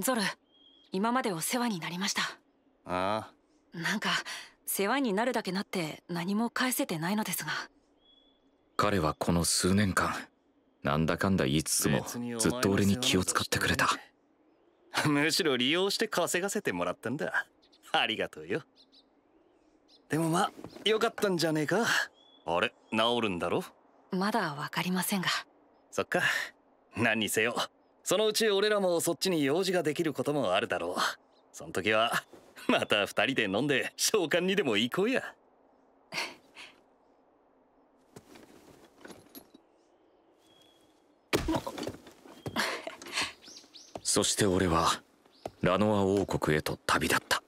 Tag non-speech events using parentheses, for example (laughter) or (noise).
ゾル今までお世話になりましたああなんか世話になるだけなって何も返せてないのですが彼はこの数年間なんだかんだ言いつつもずっと俺に気を使ってくれたむしろ利用して稼がせてもらったんだありがとうよでもまあよかったんじゃねえかあれ治るんだろまだわかりませんがそっか何にせよそのうち俺らもそっちに用事ができることもあるだろうその時は (laughs) また二人で飲んで召喚にでも行こうや (laughs) そして俺はラノア王国へと旅立った